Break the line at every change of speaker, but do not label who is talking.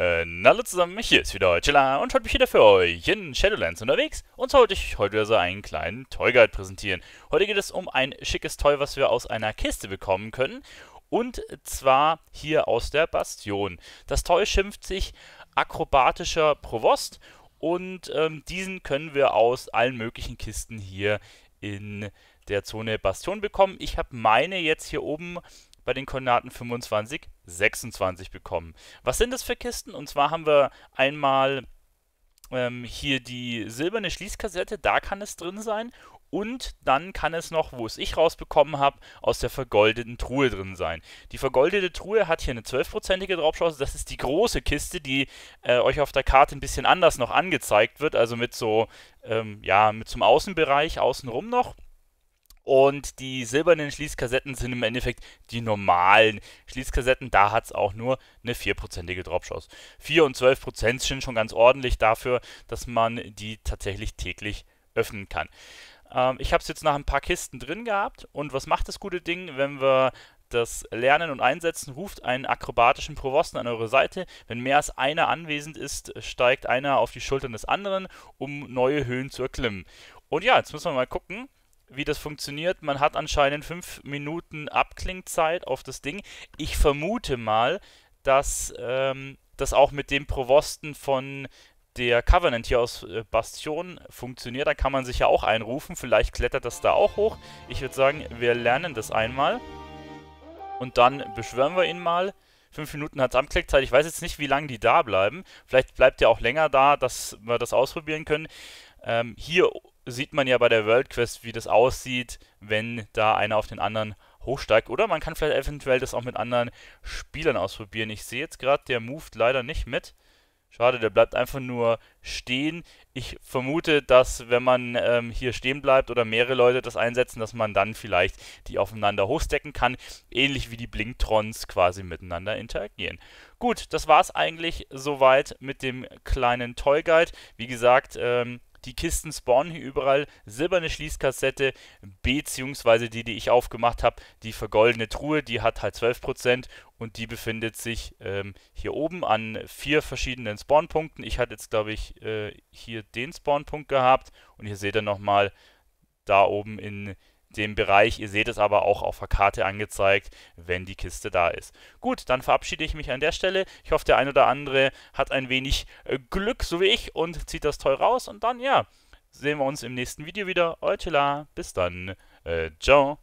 Äh, hallo zusammen, hier ist wieder Chilla und heute bin ich wieder für euch in Shadowlands unterwegs und sollte wollte ich heute wieder so einen kleinen Toy Guide präsentieren. Heute geht es um ein schickes Toy, was wir aus einer Kiste bekommen können und zwar hier aus der Bastion. Das Toy schimpft sich akrobatischer Provost und ähm, diesen können wir aus allen möglichen Kisten hier in der Zone Bastion bekommen. Ich habe meine jetzt hier oben bei den Koordinaten 25, 26 bekommen. Was sind das für Kisten? Und zwar haben wir einmal ähm, hier die silberne Schließkassette, da kann es drin sein. Und dann kann es noch, wo es ich rausbekommen habe, aus der vergoldeten Truhe drin sein. Die vergoldete Truhe hat hier eine 12%ige Draufchance. Das ist die große Kiste, die äh, euch auf der Karte ein bisschen anders noch angezeigt wird. Also mit so, ähm, ja, mit zum Außenbereich außenrum noch. Und die silbernen Schließkassetten sind im Endeffekt die normalen Schließkassetten. Da hat es auch nur eine 4%ige Dropshots. 4 und 12% sind schon ganz ordentlich dafür, dass man die tatsächlich täglich öffnen kann. Ähm, ich habe es jetzt nach ein paar Kisten drin gehabt. Und was macht das gute Ding, wenn wir das Lernen und Einsetzen ruft einen akrobatischen Provosten an eure Seite. Wenn mehr als einer anwesend ist, steigt einer auf die Schultern des anderen, um neue Höhen zu erklimmen. Und ja, jetzt müssen wir mal gucken, wie das funktioniert. Man hat anscheinend fünf Minuten Abklingzeit auf das Ding. Ich vermute mal, dass ähm, das auch mit dem Provosten von der Covenant hier aus äh, Bastion funktioniert. Da kann man sich ja auch einrufen. Vielleicht klettert das da auch hoch. Ich würde sagen, wir lernen das einmal. Und dann beschwören wir ihn mal. Fünf Minuten hat es Amklickzeit. Ich weiß jetzt nicht, wie lange die da bleiben. Vielleicht bleibt er auch länger da, dass wir das ausprobieren können. Ähm, hier sieht man ja bei der World Quest, wie das aussieht, wenn da einer auf den anderen hochsteigt. Oder man kann vielleicht eventuell das auch mit anderen Spielern ausprobieren. Ich sehe jetzt gerade, der moved leider nicht mit. Schade, der bleibt einfach nur stehen. Ich vermute, dass wenn man ähm, hier stehen bleibt oder mehrere Leute das einsetzen, dass man dann vielleicht die aufeinander hochstecken kann. Ähnlich wie die Blinktrons quasi miteinander interagieren. Gut, das war es eigentlich soweit mit dem kleinen Toy Guide. Wie gesagt, ähm, die Kisten spawnen hier überall. Silberne Schließkassette, beziehungsweise die, die ich aufgemacht habe, die vergoldene Truhe, die hat halt 12% und die befindet sich ähm, hier oben an vier verschiedenen Spawnpunkten. Ich hatte jetzt, glaube ich, äh, hier den Spawnpunkt gehabt und hier seht ihr nochmal da oben in dem Bereich. Ihr seht es aber auch auf der Karte angezeigt, wenn die Kiste da ist. Gut, dann verabschiede ich mich an der Stelle. Ich hoffe, der ein oder andere hat ein wenig äh, Glück, so wie ich, und zieht das toll raus. Und dann, ja, sehen wir uns im nächsten Video wieder. Euer Bis dann. Äh, ciao.